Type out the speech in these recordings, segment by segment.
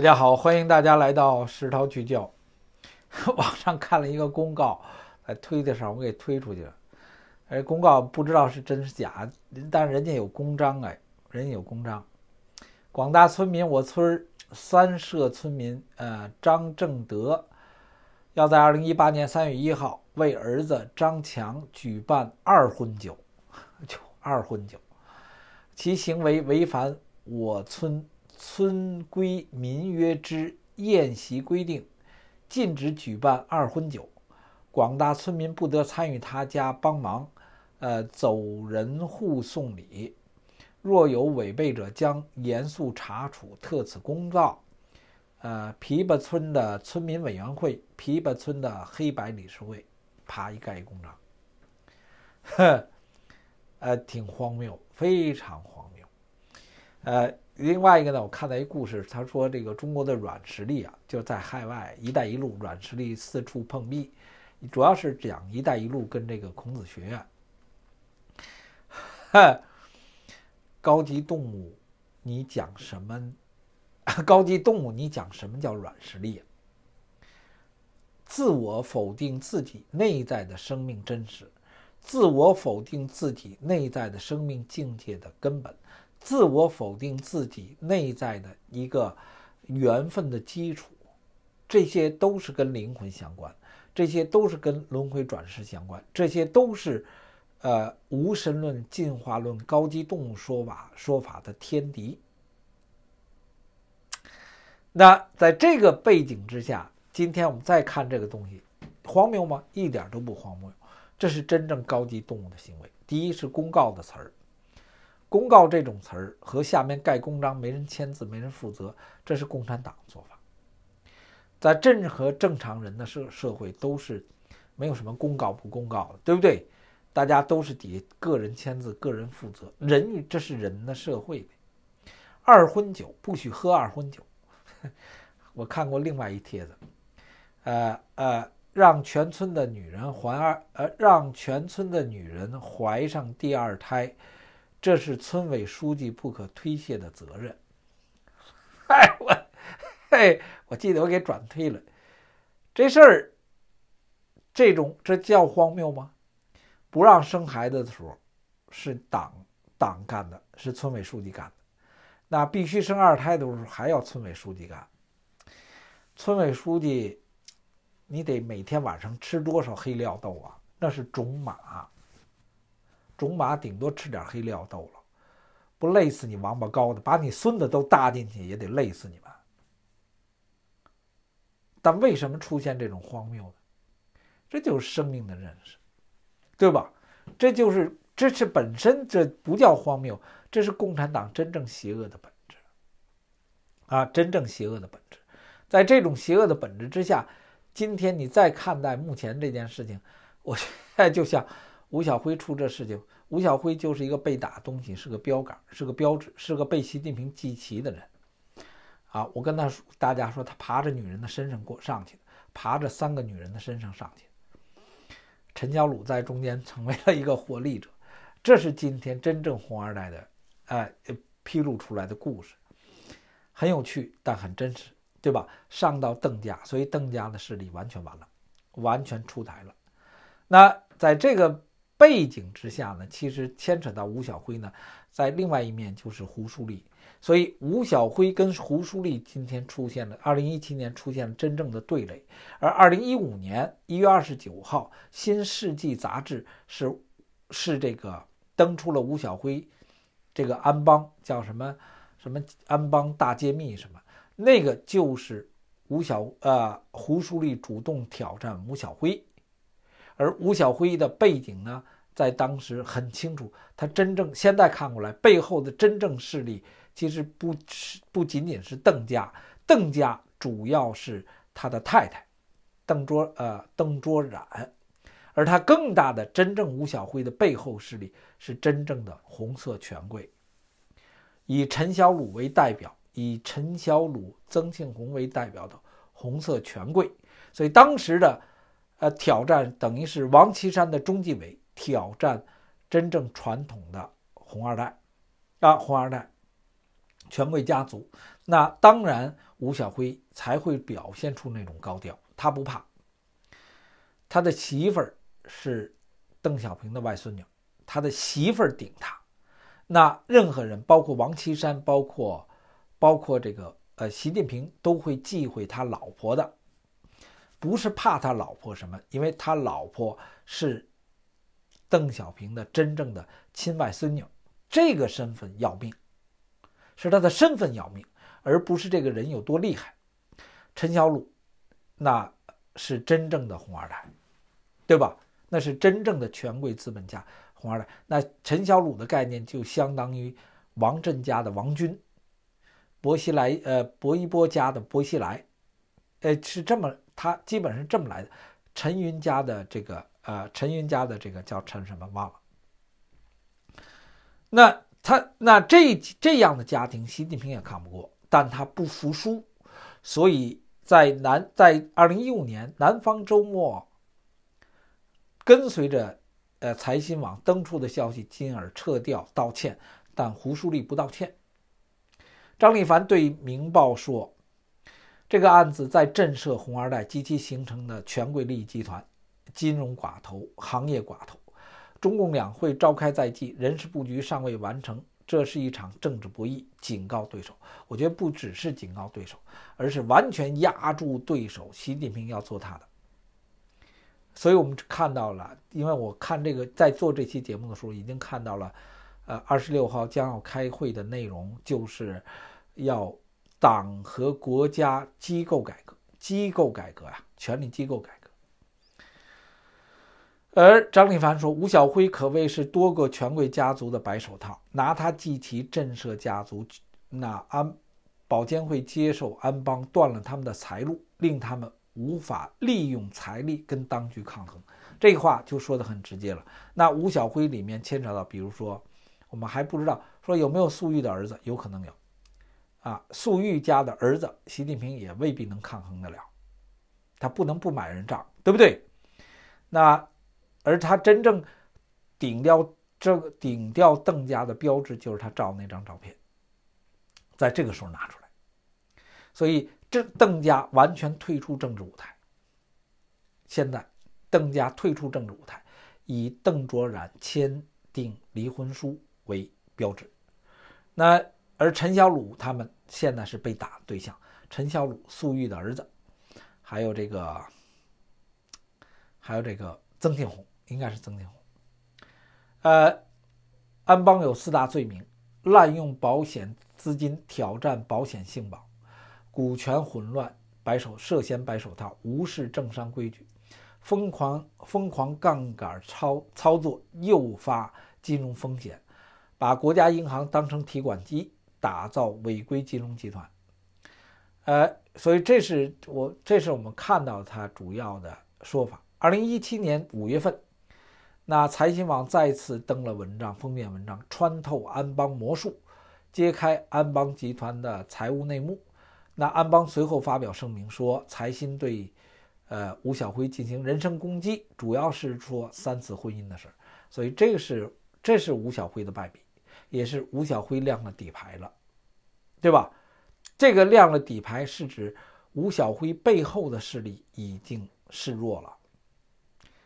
大家好，欢迎大家来到石涛聚焦。网上看了一个公告，在推的时候我给推出去了。哎，公告不知道是真是假，但人家有公章哎，人家有公章。广大村民，我村三社村民呃张正德要在二零一八年三月一号为儿子张强举办二婚酒，就二婚酒，其行为违反我村。村规民约之宴席规定，禁止举办二婚酒，广大村民不得参与他家帮忙，呃，走人户送礼，若有违背者将严肃查处，特此公告。呃，琵琶村的村民委员会，琵琶村的黑白理事会，啪一盖公章。呵，呃，挺荒谬，非常荒谬，呃。另外一个呢，我看到一故事，他说这个中国的软实力啊，就在海外“一带一路”软实力四处碰壁，主要是讲“一带一路”跟这个孔子学院。高级动物，你讲什么？高级动物，你讲什么叫软实力？自我否定自己内在的生命真实，自我否定自己内在的生命境界的根本。自我否定自己内在的一个缘分的基础，这些都是跟灵魂相关，这些都是跟轮回转世相关，这些都是，呃，无神论、进化论、高级动物说法说法的天敌。那在这个背景之下，今天我们再看这个东西，荒谬吗？一点都不荒谬，这是真正高级动物的行为。第一是公告的词儿。公告这种词儿和下面盖公章没人签字没人负责，这是共产党的做法。在任何正常人的社社会都是没有什么公告不公告的，对不对？大家都是底下个人签字个人负责，人这是人的社会。二婚酒不许喝二婚酒。我看过另外一帖子，呃呃，让全村的女人怀二呃，让全村的女人怀上第二胎。这是村委书记不可推卸的责任。哎，我嘿，我记得我给转推了这事儿。这种这叫荒谬吗？不让生孩子的时候是党党干的，是村委书记干的。那必须生二胎的时候还要村委书记干。村委书记，你得每天晚上吃多少黑料豆啊？那是种马。种马顶多吃点黑料豆了，不累死你王八羔子，把你孙子都搭进去也得累死你们。但为什么出现这种荒谬呢？这就是生命的认识，对吧？这就是这是本身，这不叫荒谬，这是共产党真正邪恶的本质啊！真正邪恶的本质，在这种邪恶的本质之下，今天你再看待目前这件事情，我在就像。吴晓辉出这事情，吴晓辉就是一个被打东西，是个标杆，是个标志，是个被习近平祭旗的人。啊，我跟他说，大家说他爬着女人的身上过上去的，爬着三个女人的身上上去陈小鲁在中间成为了一个获利者，这是今天真正红二代的哎披露出来的故事，很有趣，但很真实，对吧？上到邓家，所以邓家的势力完全完了，完全出台了。那在这个。背景之下呢，其实牵扯到吴晓辉呢，在另外一面就是胡舒立。所以吴晓辉跟胡舒立今天出现了，二零一七年出现了真正的对垒，而二零一五年一月二十九号，《新世纪》杂志是是这个登出了吴晓辉这个安邦叫什么什么安邦大揭秘什么，那个就是吴小呃胡舒丽主动挑战吴晓辉。而吴晓辉的背景呢，在当时很清楚。他真正现在看过来，背后的真正势力其实不是不仅仅是邓家，邓家主要是他的太太邓卓呃邓卓染，而他更大的真正吴晓辉的背后势力是真正的红色权贵，以陈小鲁为代表，以陈小鲁、曾庆红为代表的红色权贵。所以当时的。呃，挑战等于是王岐山的中纪委挑战真正传统的红二代啊，红二代权贵家族，那当然吴小辉才会表现出那种高调，他不怕。他的媳妇儿是邓小平的外孙女，他的媳妇儿顶他，那任何人包括王岐山，包括包括这个呃习近平都会忌讳他老婆的。不是怕他老婆什么，因为他老婆是邓小平的真正的亲外孙女，这个身份要命，是他的身份要命，而不是这个人有多厉害。陈小鲁，那是真正的红二代，对吧？那是真正的权贵资本家红二代。那陈小鲁的概念就相当于王振家的王军，薄熙来呃薄一波家的薄熙来，呃是这么。他基本上是这么来的，陈云家的这个呃，陈云家的这个叫陈什么忘了。那他那这这样的家庭，习近平也看不过，但他不服输，所以在南在二零一五年，南方周末跟随着呃财新网登出的消息，进而撤掉道歉，但胡舒立不道歉。张立凡对《明报》说。这个案子在震慑红二代及其形成的权贵利益集团、金融寡头、行业寡头。中共两会召开在即，人事布局尚未完成，这是一场政治博弈，警告对手。我觉得不只是警告对手，而是完全压住对手。习近平要做他的。所以我们看到了，因为我看这个在做这期节目的时候，已经看到了，呃，二十六号将要开会的内容，就是要。党和国家机构改革，机构改革啊，权力机构改革。而张立凡说，吴小辉可谓是多个权贵家族的白手套，拿他及其震慑家族。那安保监会接受安邦，断了他们的财路，令他们无法利用财力跟当局抗衡。这话就说的很直接了。那吴小辉里面牵扯到，比如说，我们还不知道，说有没有粟裕的儿子，有可能有。啊，粟裕家的儿子，习近平也未必能抗衡得了，他不能不买人账，对不对？那而他真正顶掉这个顶掉邓家的标志，就是他照那张照片，在这个时候拿出来。所以，这邓家完全退出政治舞台。现在，邓家退出政治舞台，以邓卓然签订离婚书为标志。那。而陈小鲁他们现在是被打对象，陈小鲁、粟裕的儿子，还有这个，还有这个曾庆红，应该是曾庆红。呃，安邦有四大罪名：滥用保险资金挑战保险性保，股权混乱，白手涉嫌白手套，无视政商规矩，疯狂疯狂杠杆操操作，诱发金融风险，把国家银行当成提款机。打造违规金融集团，呃，所以这是我这是我们看到他主要的说法。二零一七年五月份，那财新网再次登了文章，封面文章穿透安邦魔术，揭开安邦集团的财务内幕。那安邦随后发表声明说，财新对，呃，吴小辉进行人身攻击，主要是说三次婚姻的事。所以这个是这是吴小辉的败笔，也是吴小辉亮了底牌了。对吧？这个亮了底牌，是指吴晓辉背后的势力已经示弱了，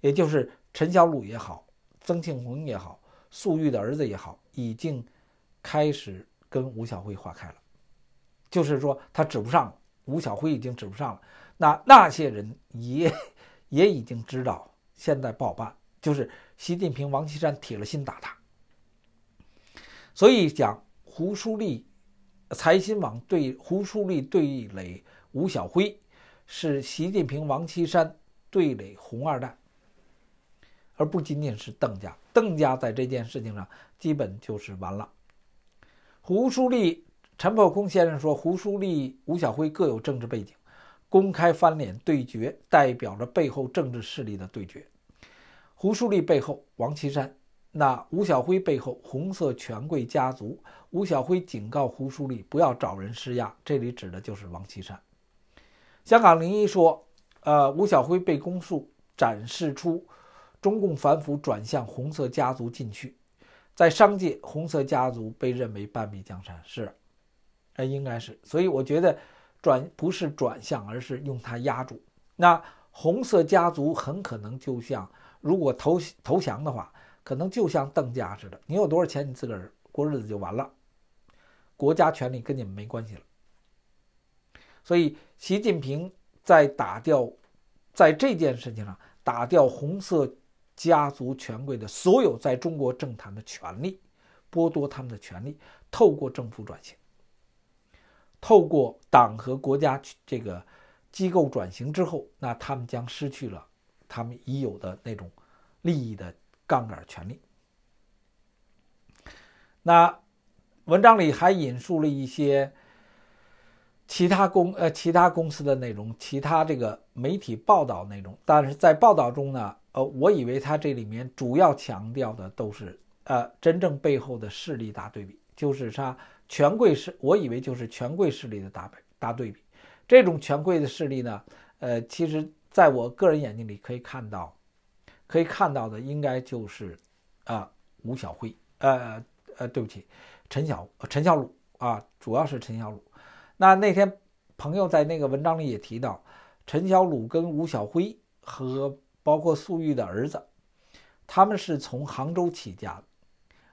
也就是陈小鲁也好，曾庆红也好，粟裕的儿子也好，已经开始跟吴晓辉划开了。就是说，他指不上，吴晓辉已经指不上了。那那些人也 也已经知道，现在不好办。就是习近平、王岐山铁了心打他，所以讲胡书立。财新网对胡树立对垒吴晓辉，是习近平王岐山对垒红二代，而不仅仅是邓家。邓家在这件事情上基本就是完了。胡树立陈宝坤先生说，胡树立吴晓辉各有政治背景，公开翻脸对决，代表着背后政治势力的对决。胡树立背后王岐山。那吴晓辉背后红色权贵家族，吴晓辉警告胡舒立不要找人施压，这里指的就是王岐山。香港零一说，呃，吴晓辉被公诉，展示出中共反腐转向红色家族禁区。在商界，红色家族被认为半壁江山，是，哎，应该是。所以我觉得转不是转向，而是用它压住。那红色家族很可能就像如果投投降的话。可能就像邓家似的，你有多少钱，你自个儿过日子就完了，国家权力跟你们没关系了。所以，习近平在打掉，在这件事情上打掉红色家族权贵的所有在中国政坛的权利，剥夺他们的权利，透过政府转型，透过党和国家这个机构转型之后，那他们将失去了他们已有的那种利益的。杠杆权利。那文章里还引述了一些其他公呃其他公司的内容，其他这个媒体报道内容。但是在报道中呢，呃，我以为他这里面主要强调的都是呃真正背后的势力大对比，就是说权贵势，我以为就是权贵势力的大大对比。这种权贵的势力呢，呃，其实在我个人眼睛里可以看到。可以看到的应该就是，啊，吴晓辉，呃呃，对不起，陈晓陈晓鲁啊，主要是陈晓鲁。那那天朋友在那个文章里也提到，陈小鲁跟吴晓辉和包括粟裕的儿子，他们是从杭州起家，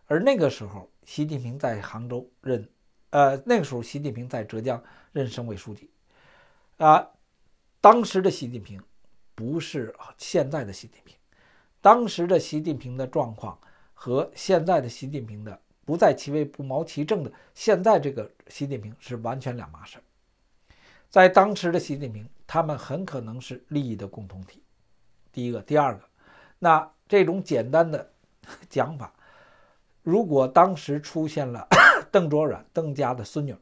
而那个时候习近平在杭州任，呃，那个时候习近平在浙江任省委书记，啊，当时的习近平不是现在的习近平。当时的习近平的状况和现在的习近平的“不在其位不谋其政”的现在这个习近平是完全两码事。在当时的习近平，他们很可能是利益的共同体。第一个，第二个，那这种简单的讲法，如果当时出现了 邓卓软邓家的孙女、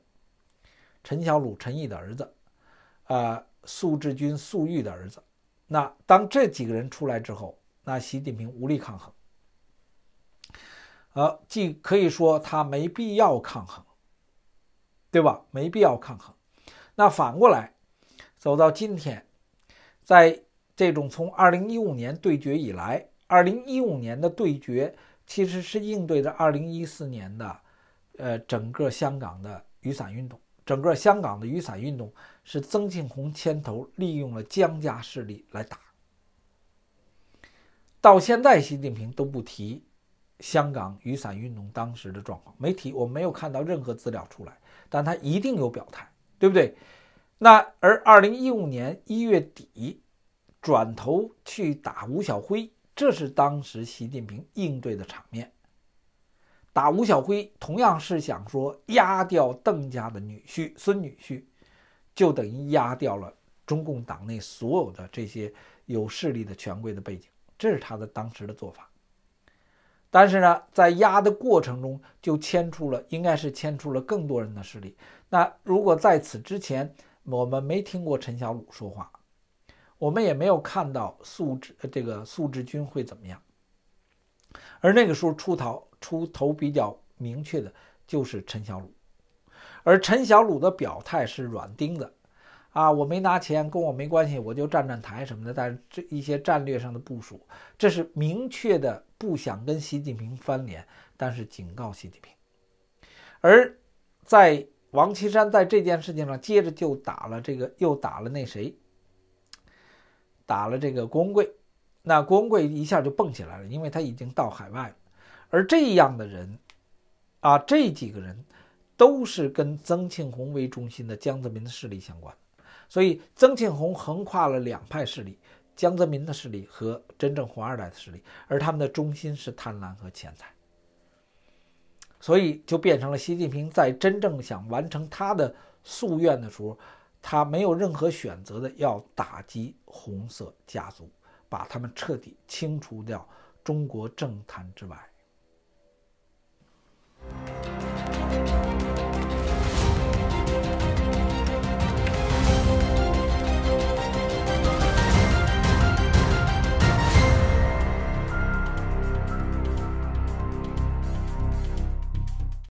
陈小鲁陈毅的儿子、啊苏志军粟裕的儿子，那当这几个人出来之后。那习近平无力抗衡，呃，既可以说他没必要抗衡，对吧？没必要抗衡。那反过来，走到今天，在这种从二零一五年对决以来，二零一五年的对决其实是应对着二零一四年的，呃，整个香港的雨伞运动。整个香港的雨伞运动是曾庆红牵头，利用了江家势力来打。到现在，习近平都不提香港雨伞运动当时的状况，没提，我没有看到任何资料出来，但他一定有表态，对不对？那而二零一五年一月底，转头去打吴晓辉，这是当时习近平应对的场面。打吴小辉同样是想说压掉邓家的女婿、孙女婿，就等于压掉了中共党内所有的这些有势力的权贵的背景。这是他的当时的做法，但是呢，在压的过程中就牵出了，应该是牵出了更多人的势力。那如果在此之前我们没听过陈小鲁说话，我们也没有看到素志这个素志军会怎么样。而那个时候出逃出头比较明确的就是陈小鲁，而陈小鲁的表态是软钉子。啊，我没拿钱，跟我没关系，我就站站台什么的。但是这一些战略上的部署，这是明确的不想跟习近平翻脸，但是警告习近平。而在王岐山在这件事情上，接着就打了这个，又打了那谁，打了这个郭文贵，那郭文贵一下就蹦起来了，因为他已经到海外了。而这样的人，啊，这几个人都是跟曾庆红为中心的江泽民的势力相关。所以曾庆红横跨了两派势力，江泽民的势力和真正红二代的势力，而他们的中心是贪婪和钱财，所以就变成了习近平在真正想完成他的夙愿的时候，他没有任何选择的要打击红色家族，把他们彻底清除掉中国政坛之外。